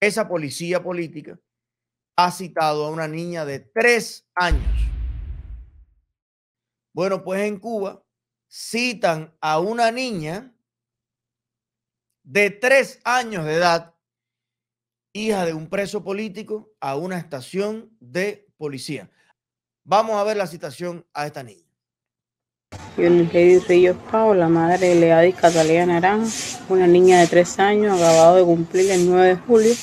esa policía política ha citado a una niña de tres años. Bueno, pues en Cuba citan a una niña de tres años de edad, hija de un preso político, a una estación de policía. Vamos a ver la citación a esta niña. Lady Ríos Pau, la madre de Leadis Catalina Naranjo, una niña de tres años, acabado de cumplir el 9 de julio,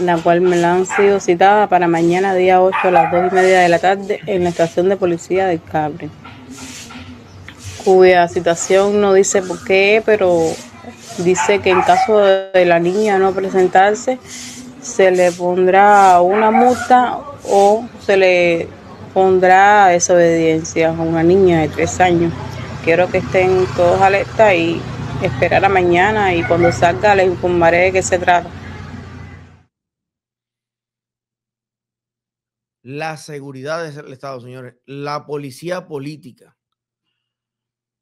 la cual me la han sido citada para mañana día 8 a las 2 y media de la tarde en la estación de policía del Cabre... cuya citación no dice por qué, pero dice que en caso de la niña no presentarse, se le pondrá una multa o se le pondrá desobediencia a una niña de tres años. Quiero que estén todos alerta y esperar a mañana y cuando salga les informaré de qué se trata. La seguridad del Estado, señores, la policía política,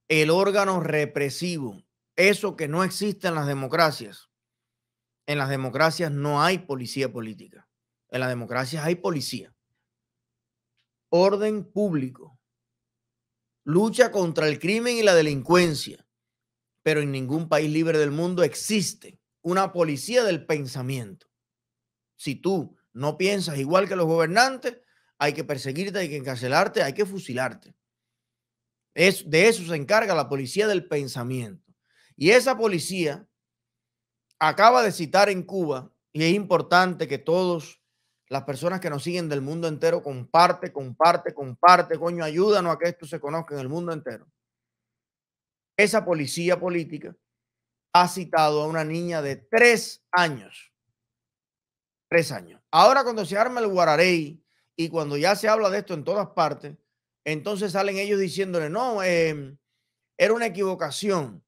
el órgano represivo, eso que no existe en las democracias. En las democracias no hay policía política. En las democracias hay policía orden público, lucha contra el crimen y la delincuencia, pero en ningún país libre del mundo existe una policía del pensamiento. Si tú no piensas igual que los gobernantes, hay que perseguirte, hay que encarcelarte, hay que fusilarte. Es, de eso se encarga la policía del pensamiento. Y esa policía acaba de citar en Cuba, y es importante que todos las personas que nos siguen del mundo entero, comparte, comparte, comparte, coño, ayúdanos a que esto se conozca en el mundo entero. Esa policía política ha citado a una niña de tres años. Tres años. Ahora cuando se arma el guararey y cuando ya se habla de esto en todas partes, entonces salen ellos diciéndole, no, em, era una equivocación.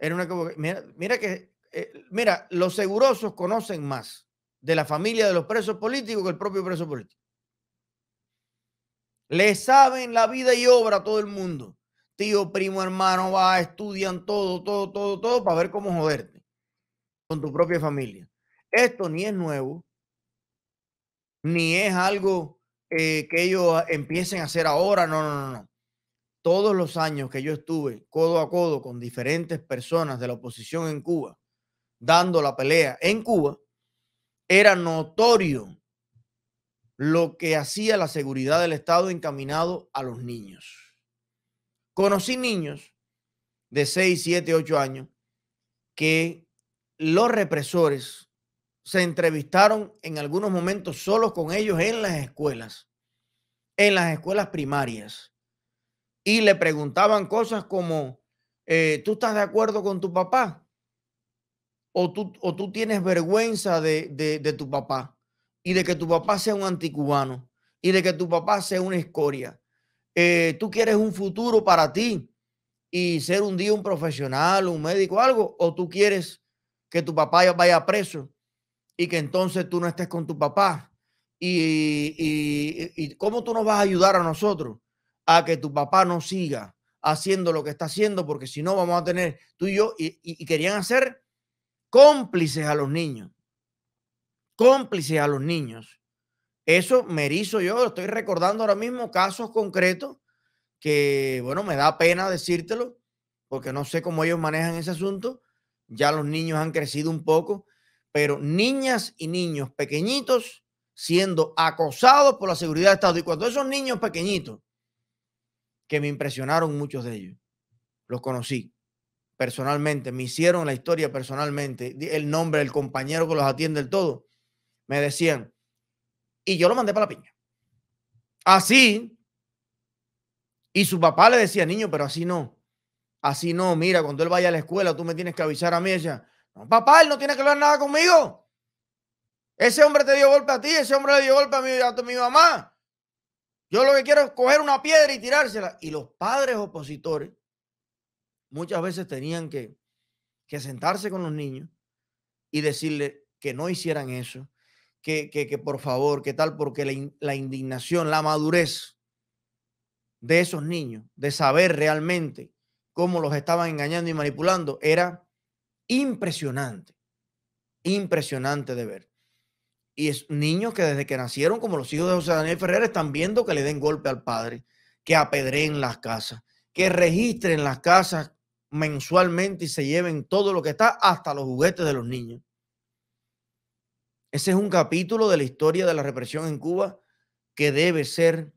Era una equivocación. Mira, mira que, eh, mira, los segurosos conocen más de la familia de los presos políticos que el propio preso político. Le saben la vida y obra a todo el mundo. Tío, primo, hermano, va, estudian todo, todo, todo, todo para ver cómo joderte con tu propia familia. Esto ni es nuevo, ni es algo eh, que ellos ah, empiecen a hacer ahora, no, no, no, no. Todos los años que yo estuve codo a codo con diferentes personas de la oposición en Cuba, dando la pelea en Cuba, era notorio lo que hacía la seguridad del Estado encaminado a los niños. Conocí niños de 6, 7, 8 años que los represores se entrevistaron en algunos momentos solos con ellos en las escuelas, en las escuelas primarias, y le preguntaban cosas como, eh, ¿tú estás de acuerdo con tu papá? o tú, tienes vergüenza de, de, tu papá y de que tu papá sea un anticubano y de que tu papá sea una escoria. Eh, tú quieres un futuro para ti y ser un día un profesional, un médico, algo, o tú quieres que tu papá vaya preso y que entonces tú no estés con tu papá. Y, y, cómo tú nos vas a ayudar a nosotros a que tu papá no siga haciendo lo que está haciendo, porque si no vamos a tener tú y yo, y querían hacer cómplices a los niños, cómplices a los niños. Eso me erizo yo, estoy recordando ahora mismo casos concretos que, bueno, me da pena decírtelo, porque no sé cómo ellos manejan ese asunto. Ya los niños han crecido un poco, pero niñas y niños pequeñitos siendo acosados por la seguridad de Estado. Y cuando esos niños pequeñitos, que me impresionaron muchos de ellos, los conocí, personalmente, me hicieron la historia personalmente, el nombre, del compañero que los atiende, el todo, me decían, y yo lo mandé para la piña. Así, y su papá le decía, niño, pero así no, así no, mira, cuando él vaya a la escuela, tú me tienes que avisar a mí, ella, papá, él no tiene que hablar nada conmigo. Ese hombre te dio golpe a ti, ese hombre le dio golpe a mi, a mi mamá. Yo lo que quiero es coger una piedra y tirársela. Y los padres opositores muchas veces tenían que, que sentarse con los niños y decirle que no hicieran eso, que, que, por favor, que tal, porque la, la indignación, la madurez de esos niños, de saber realmente cómo los estaban engañando y manipulando, era impresionante, impresionante de ver. Y es niños que desde que nacieron, como los hijos de José Daniel Ferrer, están viendo que le den golpe al padre, que apedreen las casas, que registren las casas mensualmente y se lleven todo lo que está, hasta los juguetes de los niños. Ese es un capítulo de la historia de la represión en Cuba que debe ser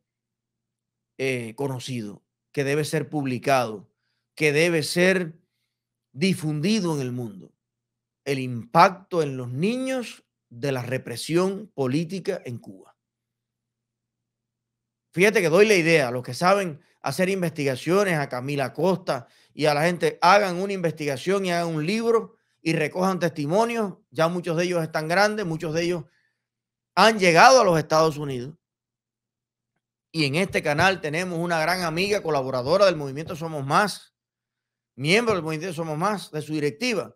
eh, conocido, que debe ser publicado, que debe ser difundido en el mundo. El impacto en los niños de la represión política en Cuba. Fíjate que doy la idea a los que saben hacer investigaciones, a Camila Costa y a la gente hagan una investigación y hagan un libro y recojan testimonios. Ya muchos de ellos están grandes, muchos de ellos han llegado a los Estados Unidos. Y en este canal tenemos una gran amiga, colaboradora del movimiento Somos Más, miembro del movimiento Somos Más, de su directiva,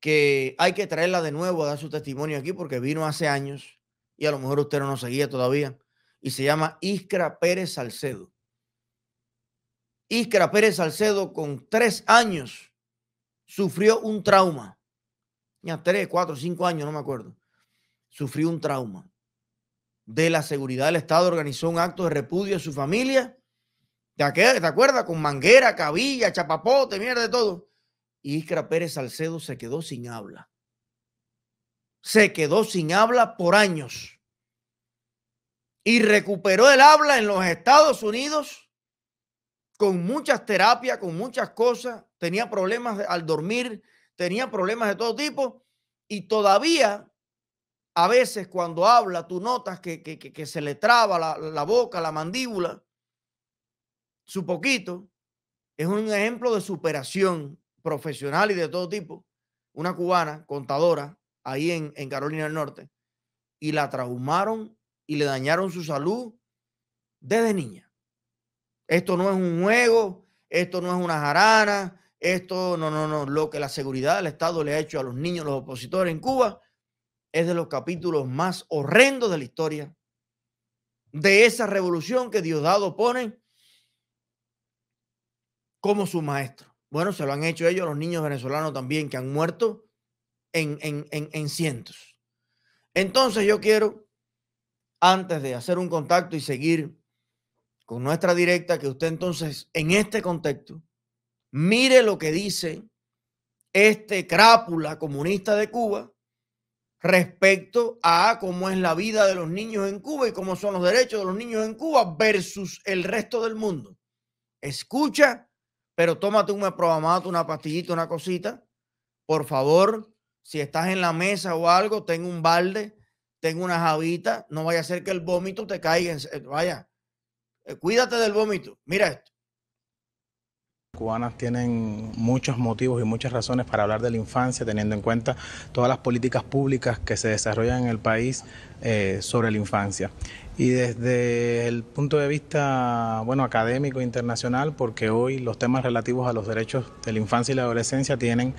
que hay que traerla de nuevo a dar su testimonio aquí porque vino hace años y a lo mejor usted no nos seguía todavía. Y se llama Iscra Pérez Salcedo. Iskra Pérez Salcedo con tres años sufrió un trauma. Ya tres, cuatro, cinco años, no me acuerdo. Sufrió un trauma. De la seguridad del Estado organizó un acto de repudio a su familia. ¿Te acuerdas? Con manguera, cabilla, chapapote, mierda de todo. Y Iscra Pérez Salcedo se quedó sin habla. Se quedó sin habla por años. Y recuperó el habla en los Estados Unidos con muchas terapias, con muchas cosas, tenía problemas al dormir, tenía problemas de todo tipo y todavía a veces cuando habla tú notas que, se le traba la, boca, la mandíbula, su poquito. Es un ejemplo de superación profesional y de todo tipo. Una cubana, contadora, ahí en, en, Carolina del Norte, y la traumaron y le dañaron su salud desde niña. Esto no es un juego, esto no es una jarana, esto no, no, no. Lo que la seguridad del Estado le ha hecho a los niños, los opositores en Cuba, es de los capítulos más horrendos de la historia. De esa revolución que Diosdado pone como su maestro. Bueno, se lo han hecho ellos, los niños venezolanos también, que han muerto en, en, en cientos. Entonces yo quiero, antes de hacer un contacto y seguir con nuestra directa, que usted entonces en este contexto mire lo que dice este crápula comunista de Cuba respecto a cómo es la vida de los niños en Cuba y cómo son los derechos de los niños en Cuba versus el resto del mundo. Escucha, pero tómate un meprobamato, una pastillita, una cosita. Por favor, si estás en la mesa o algo, tengo un balde, tengo una javita, no vaya a ser que el vómito te caiga. En... Vaya, eh, cuídate del vómito. Mira esto. Cubanas tienen muchos motivos y muchas razones para hablar de la infancia, teniendo en cuenta todas las políticas públicas que se desarrollan en el país eh, sobre la infancia. Y desde el punto de vista bueno, académico internacional, porque hoy los temas relativos a los derechos de la infancia y la adolescencia tienen,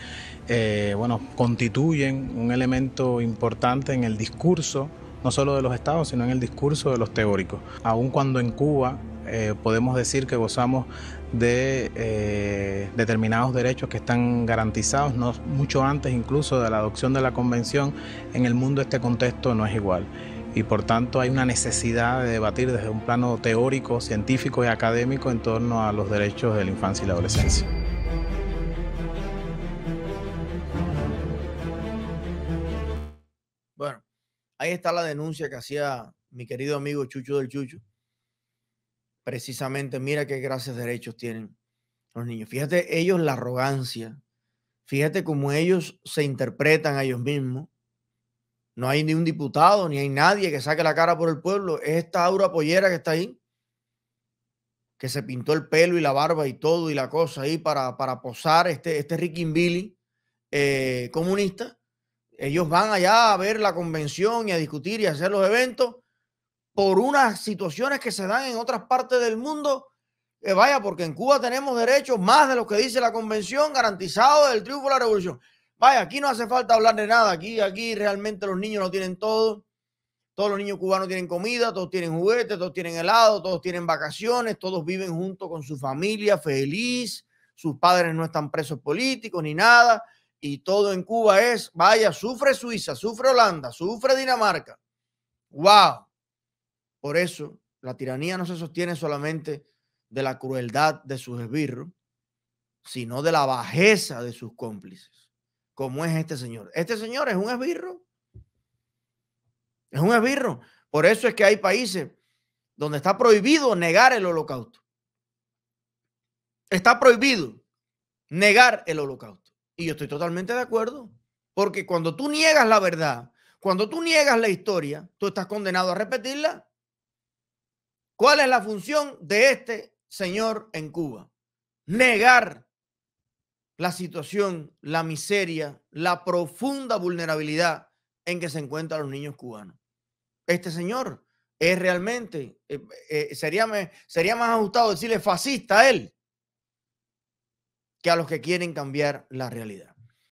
eh, bueno, constituyen un elemento importante en el discurso no solo de los estados, sino en el discurso de los teóricos. Aun cuando en Cuba eh, podemos decir que gozamos de eh, determinados derechos que están garantizados, no, mucho antes incluso de la adopción de la convención, en el mundo este contexto no es igual. Y por tanto hay una necesidad de debatir desde un plano teórico, científico y académico en torno a los derechos de la infancia y la adolescencia. ahí está la denuncia que hacía mi querido amigo Chucho del Chucho. Precisamente, mira qué gracias derechos tienen los niños. Fíjate ellos la arrogancia. Fíjate cómo ellos se interpretan a ellos mismos. No hay ni un diputado, ni hay nadie que saque la cara por el pueblo. Es esta Aura Pollera que está ahí, que se pintó el pelo y la barba y todo y la cosa ahí para, posar este, este Ricky Billy eh, comunista ellos van allá a ver la convención y a discutir y a hacer los eventos por unas situaciones que se dan en otras partes del mundo. Eh, vaya, porque en Cuba tenemos derechos más de lo que dice la convención, garantizado del triunfo de la revolución. Vaya, aquí no hace falta hablar de nada. Aquí, aquí realmente los niños no tienen todo. Todos los niños cubanos tienen comida, todos tienen juguetes, todos tienen helado, todos tienen vacaciones, todos viven junto con su familia feliz. Sus padres no están presos políticos ni nada y todo en Cuba es, vaya, sufre Suiza, sufre Holanda, sufre Dinamarca. ¡Wow! Por eso la tiranía no se sostiene solamente de la crueldad de sus esbirros, sino de la bajeza de sus cómplices, como es este señor. Este señor es un esbirro. Es un esbirro. Por eso es que hay países donde está prohibido negar el holocausto. Está prohibido negar el holocausto. Y yo estoy totalmente de acuerdo, porque cuando tú niegas la verdad, cuando tú niegas la historia, tú estás condenado a repetirla. ¿Cuál es la función de este señor en Cuba? Negar la situación, la miseria, la profunda vulnerabilidad en que se encuentran los niños cubanos. Este señor es realmente, eh, eh, sería, sería más ajustado decirle fascista a él, que a los que quieren cambiar la realidad.